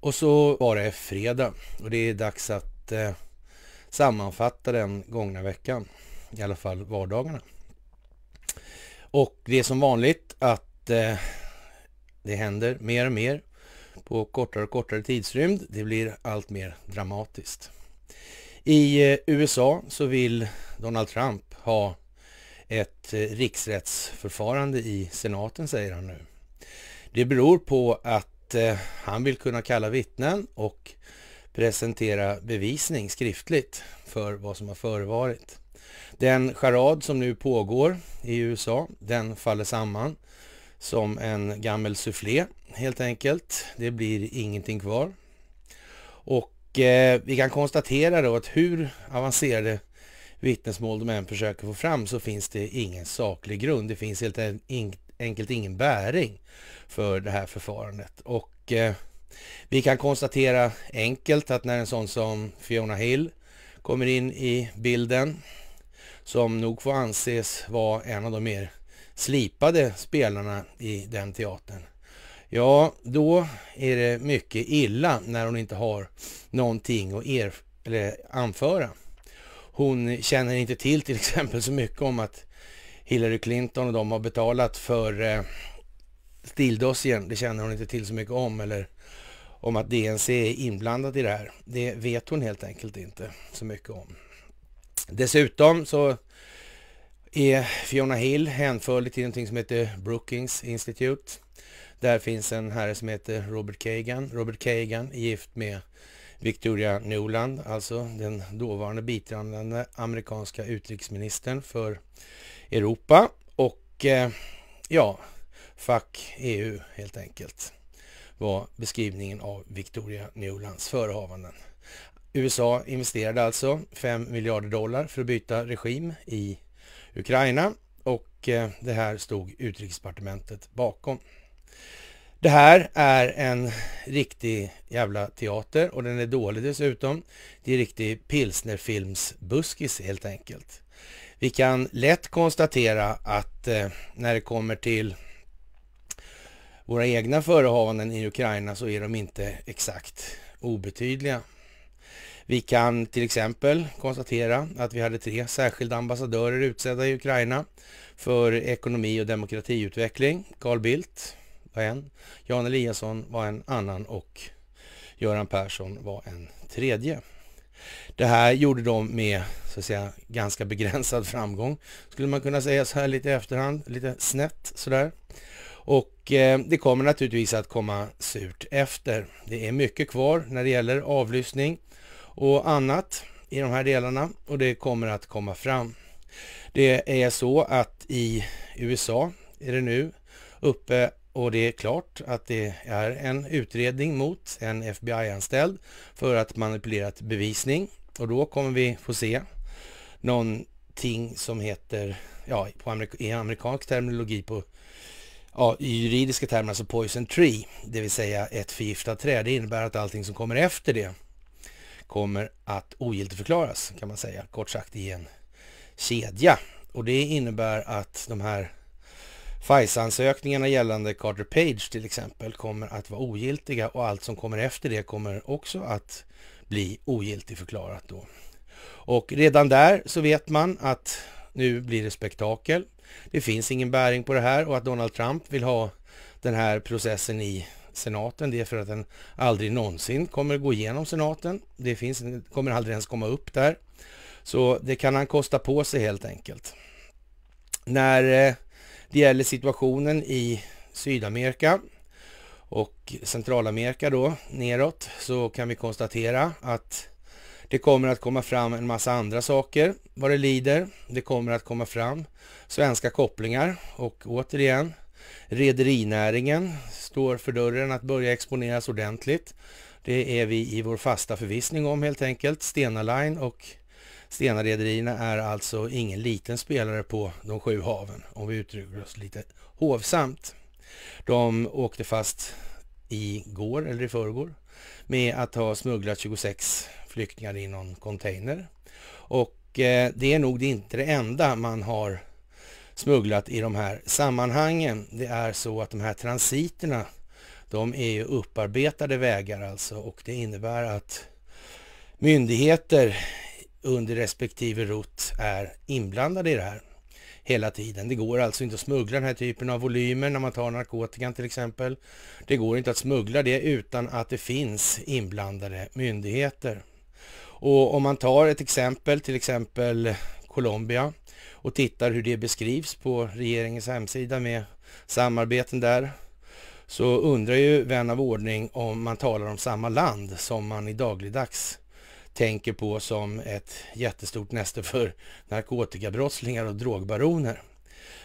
Och så var det fredag och det är dags att eh, sammanfatta den gångna veckan, i alla fall vardagarna. Och det är som vanligt att eh, det händer mer och mer på kortare och kortare tidsrymd. Det blir allt mer dramatiskt. I eh, USA så vill Donald Trump ha ett eh, riksrättsförfarande i senaten, säger han nu. Det beror på att eh, han vill kunna kalla vittnen och presentera bevisning skriftligt för vad som har förevarit. Den charad som nu pågår i USA, den faller samman som en gammal sufflé helt enkelt. Det blir ingenting kvar. Och eh, vi kan konstatera då att hur avancerade vittnesmål de än försöker få fram så finns det ingen saklig grund. Det finns helt enkelt enkelt ingen bäring för det här förfarandet. Och eh, vi kan konstatera enkelt att när en sån som Fiona Hill kommer in i bilden, som nog får anses vara en av de mer slipade spelarna i den teatern, ja, då är det mycket illa när hon inte har någonting att er, eller anföra. Hon känner inte till till exempel så mycket om att Hillary Clinton och de har betalat för eh, stildossien. Det känner hon inte till så mycket om eller om att DNC är inblandat i det här. Det vet hon helt enkelt inte så mycket om. Dessutom så är Fiona Hill hänförlig till någonting som heter Brookings Institute. Där finns en herre som heter Robert Kagan. Robert Kagan är gift med Victoria Nuland, alltså den dåvarande biträdande amerikanska utrikesministern för Europa och eh, ja, fuck EU helt enkelt var beskrivningen av Victoria Newlands förehavanden. USA investerade alltså 5 miljarder dollar för att byta regim i Ukraina och eh, det här stod utrikesdepartementet bakom. Det här är en riktig jävla teater och den är dålig dessutom. Det är riktig pilsnerfilmsbuskis helt enkelt. Vi kan lätt konstatera att eh, när det kommer till våra egna förehavanden i Ukraina så är de inte exakt obetydliga. Vi kan till exempel konstatera att vi hade tre särskilda ambassadörer utsedda i Ukraina för ekonomi och demokratiutveckling. Carl Bildt var en, Jan Eliasson var en annan och Göran Persson var en tredje. Det här gjorde de med, så att säga, ganska begränsad framgång, skulle man kunna säga så här lite i efterhand, lite snett sådär. Och eh, det kommer naturligtvis att komma surt efter. Det är mycket kvar när det gäller avlyssning och annat i de här delarna och det kommer att komma fram. Det är så att i USA är det nu uppe och det är klart att det är en utredning mot en FBI-anställd för att manipulerat bevisning och då kommer vi få se någonting som heter, ja, på amerik i amerikansk terminologi på ja, i juridiska termer, alltså poison tree, det vill säga ett förgiftat träd. Det innebär att allting som kommer efter det kommer att ogiltigförklaras, kan man säga, kort sagt i en kedja. Och det innebär att de här FISA-ansökningarna gällande Carter Page till exempel kommer att vara ogiltiga och allt som kommer efter det kommer också att bli ogiltigförklarat då. Och redan där så vet man att nu blir det spektakel. Det finns ingen bäring på det här och att Donald Trump vill ha den här processen i senaten, det är för att den aldrig någonsin kommer gå igenom senaten. Det finns, kommer aldrig ens komma upp där. Så det kan han kosta på sig helt enkelt. När eh, det gäller situationen i Sydamerika och Centralamerika då neråt så kan vi konstatera att det kommer att komma fram en massa andra saker vad det lider. Det kommer att komma fram svenska kopplingar och återigen rederinäringen står för dörren att börja exponeras ordentligt. Det är vi i vår fasta förvissning om helt enkelt. Stena Line och Stenarederierna är alltså ingen liten spelare på de sju haven, om vi uttrycker oss lite hovsamt. De åkte fast i går eller i förrgår med att ha smugglat 26 flyktingar i någon container. Och eh, det är nog inte det enda man har smugglat i de här sammanhangen. Det är så att de här transiterna, de är ju upparbetade vägar alltså och det innebär att myndigheter under respektive rutt är inblandade i det här hela tiden. Det går alltså inte att smuggla den här typen av volymer när man tar narkotikan till exempel. Det går inte att smuggla det utan att det finns inblandade myndigheter. Och om man tar ett exempel, till exempel Colombia och tittar hur det beskrivs på regeringens hemsida med samarbeten där så undrar ju vän av ordning om man talar om samma land som man i dagligdags tänker på som ett jättestort näste för narkotikabrottslingar och drogbaroner.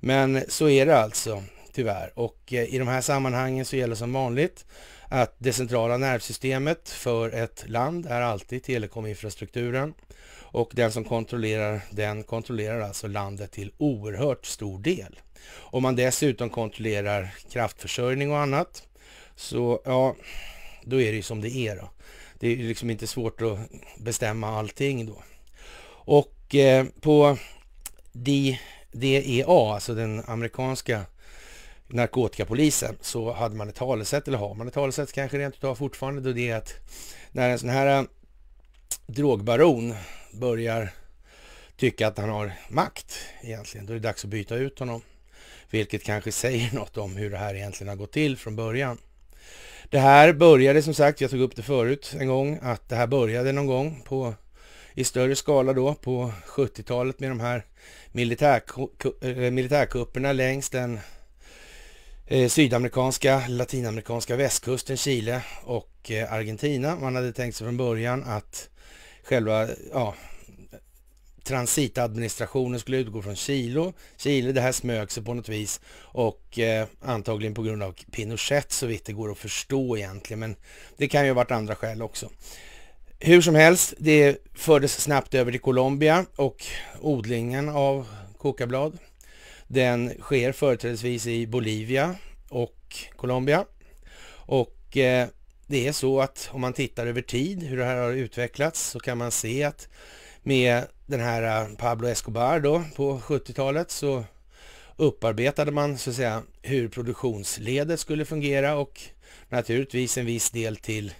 Men så är det alltså, tyvärr. Och eh, i de här sammanhangen så gäller som vanligt att det centrala nervsystemet för ett land är alltid telekominfrastrukturen och den som kontrollerar den kontrollerar alltså landet till oerhört stor del. Om man dessutom kontrollerar kraftförsörjning och annat så ja, då är det ju som det är då det är liksom inte svårt att bestämma allting då. Och eh, på DEA, alltså den amerikanska narkotikapolisen, så hade man ett talesätt, eller har man ett talesätt kanske rent utav fortfarande, då det är att när en sån här eh, drogbaron börjar tycka att han har makt egentligen, då är det dags att byta ut honom. Vilket kanske säger något om hur det här egentligen har gått till från början. Det här började som sagt, jag tog upp det förut en gång, att det här började någon gång på, i större skala då på 70-talet med de här eh, militärkupperna längs den eh, sydamerikanska, latinamerikanska västkusten, Chile och eh, Argentina. Man hade tänkt sig från början att själva ja, transitadministrationen skulle utgå från Chile. Chile, det här smög sig på något vis och eh, antagligen på grund av Pinochet så vitt det går att förstå egentligen, men det kan ju ha varit andra skäl också. Hur som helst, det fördes snabbt över till Colombia och odlingen av kokablad. Den sker företrädesvis i Bolivia och Colombia. Och eh, det är så att om man tittar över tid hur det här har utvecklats så kan man se att med den här eh, Pablo Escobar då på 70-talet så upparbetade man så att säga hur produktionsledet skulle fungera och naturligtvis en viss del till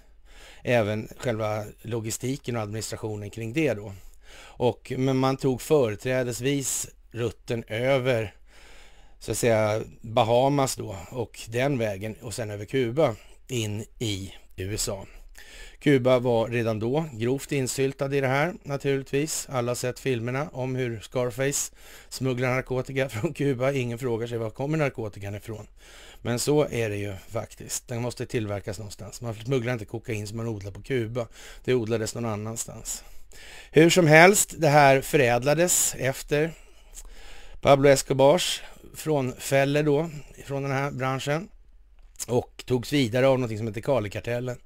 även själva logistiken och administrationen kring det då. Och, men man tog företrädesvis rutten över så att säga Bahamas då och den vägen och sen över Kuba in i USA. Kuba var redan då grovt insyltad i det här naturligtvis. Alla har sett filmerna om hur Scarface smugglar narkotika från Kuba. Ingen frågar sig var kommer narkotikan ifrån. Men så är det ju faktiskt. Den måste tillverkas någonstans. Man smugglar inte kokain som man odlar på Kuba. Det odlades någon annanstans. Hur som helst, det här förädlades efter Pablo Escobars frånfälle då, från den här branschen och togs vidare av något som heter Kalikartellen.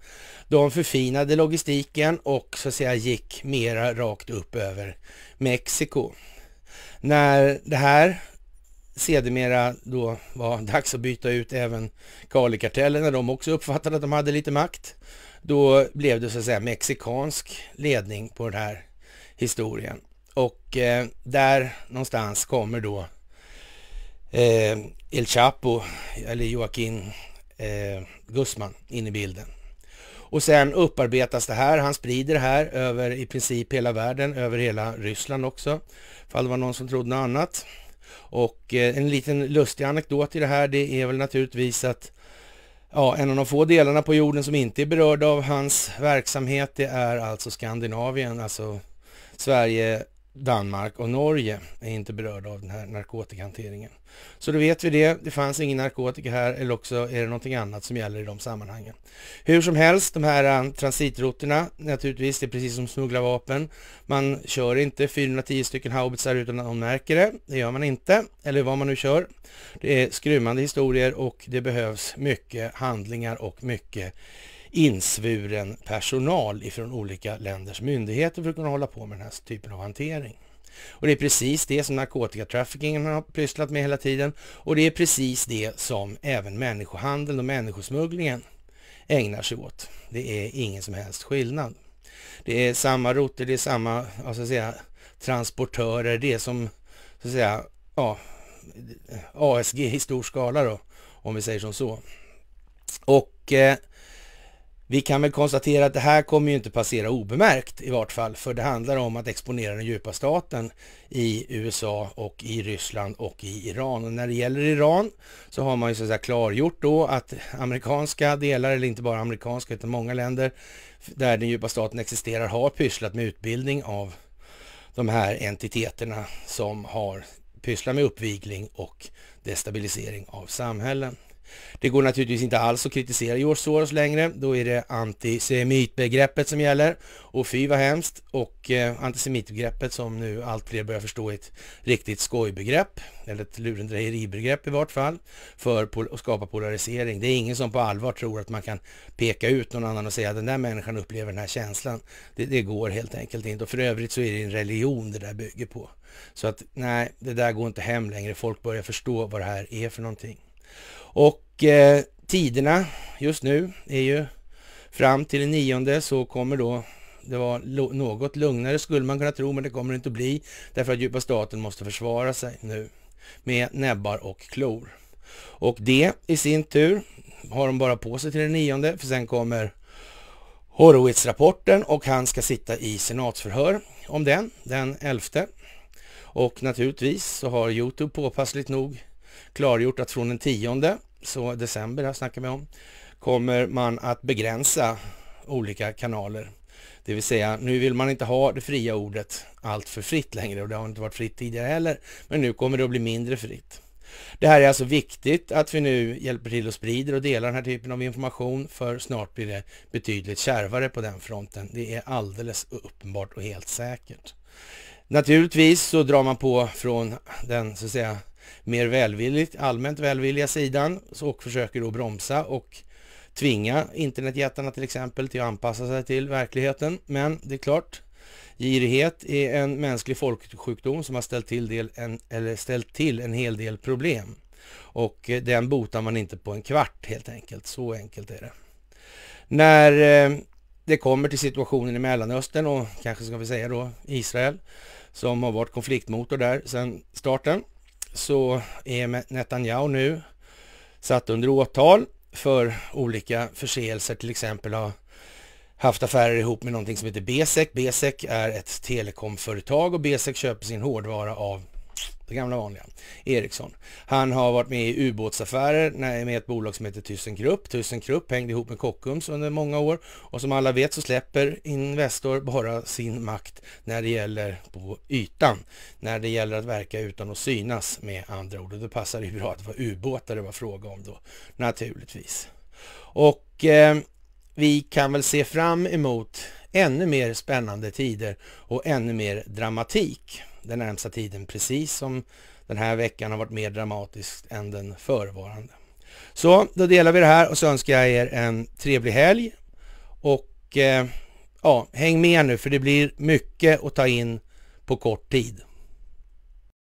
De förfinade logistiken och så att säga gick mera rakt upp över Mexiko. När det här sedermera då var dags att byta ut även Kalikartellen, när de också uppfattade att de hade lite makt, då blev det så att säga mexikansk ledning på den här historien. Och eh, där någonstans kommer då eh, El Chapo, eller Joaquin eh, Gussman in i bilden. Och sen upparbetas det här, han sprider det här över i princip hela världen, över hela Ryssland också, ifall det var någon som trodde något annat. Och eh, en liten lustig anekdot i det här, det är väl naturligtvis att ja, en av de få delarna på jorden som inte är berörda av hans verksamhet, det är alltså Skandinavien, alltså Sverige, Danmark och Norge är inte berörda av den här narkotikahanteringen. Så då vet vi det. Det fanns ingen narkotika här eller också är det någonting annat som gäller i de sammanhangen. Hur som helst, de här eh, transitrutterna naturligtvis, det är precis som smuggla vapen. Man kör inte 410 stycken haubitsar utan att någon märker det. Det gör man inte, eller vad man nu kör. Det är skrymmande historier och det behövs mycket handlingar och mycket insvuren personal ifrån olika länders myndigheter för att kunna hålla på med den här typen av hantering. Och det är precis det som narkotikatraffickingen har pysslat med hela tiden och det är precis det som även människohandeln och människosmugglingen ägnar sig åt. Det är ingen som helst skillnad. Det är samma rutter, det är samma ja, så att säga, transportörer, det är som så att säga, ja, ASG i stor skala då, om vi säger som så. Och eh, vi kan väl konstatera att det här kommer ju inte passera obemärkt i vart fall, för det handlar om att exponera den djupa staten i USA och i Ryssland och i Iran. Och när det gäller Iran så har man ju så att säga klargjort då att amerikanska delar, eller inte bara amerikanska utan många länder där den djupa staten existerar, har pysslat med utbildning av de här entiteterna som har pysslat med uppvigling och destabilisering av samhällen. Det går naturligtvis inte alls att kritisera George Soros längre. Då är det antisemitbegreppet som gäller. Och fy vad hemskt. Och eh, antisemitbegreppet som nu allt fler börjar förstå är ett riktigt skojbegrepp. Eller ett lurendrejeribegrepp i vart fall. För att skapa polarisering. Det är ingen som på allvar tror att man kan peka ut någon annan och säga att den där människan upplever den här känslan. Det, det går helt enkelt inte. Och för övrigt så är det en religion det där bygger på. Så att nej, det där går inte hem längre. Folk börjar förstå vad det här är för någonting. Och eh, tiderna just nu är ju fram till den nionde så kommer då det var något lugnare skulle man kunna tro, men det kommer det inte att bli därför att djupa staten måste försvara sig nu med näbbar och klor. Och det i sin tur har de bara på sig till den nionde, för sen kommer Horowitz-rapporten och han ska sitta i senatsförhör om den, den elfte. Och naturligtvis så har Youtube påpassligt nog klargjort att från den 10, december jag snackar vi om, kommer man att begränsa olika kanaler. Det vill säga, nu vill man inte ha det fria ordet allt för fritt längre och det har inte varit fritt tidigare heller, men nu kommer det att bli mindre fritt. Det här är alltså viktigt att vi nu hjälper till och sprider och delar den här typen av information för snart blir det betydligt kärvare på den fronten. Det är alldeles uppenbart och helt säkert. Naturligtvis så drar man på från den så att säga mer välvilligt, allmänt välvilliga sidan och försöker då bromsa och tvinga internetjättarna till exempel till att anpassa sig till verkligheten. Men det är klart, girighet är en mänsklig folksjukdom som har ställt till, del en, eller ställt till en hel del problem. Och eh, den botar man inte på en kvart helt enkelt, så enkelt är det. När eh, det kommer till situationen i Mellanöstern och kanske ska vi säga då Israel som har varit konfliktmotor där sedan starten så är Netanyahu nu satt under åtal för olika förseelser, till exempel har haft affärer ihop med någonting som heter Besek. Besek är ett telekomföretag och Besek köper sin hårdvara av det gamla vanliga, Ericsson. Han har varit med i ubåtsaffärer med ett bolag som heter ThyssenKrupp. ThyssenKrupp hängde ihop med Kockums under många år och som alla vet så släpper Investor bara sin makt när det gäller på ytan, när det gäller att verka utan att synas med andra ord. Och då passar det ju bra att det var ubåtar det var fråga om då, naturligtvis. Och eh, vi kan väl se fram emot ännu mer spännande tider och ännu mer dramatik den närmsta tiden, precis som den här veckan har varit mer dramatisk än den förevarande. Så då delar vi det här och så önskar jag er en trevlig helg och eh, ja, häng med nu för det blir mycket att ta in på kort tid.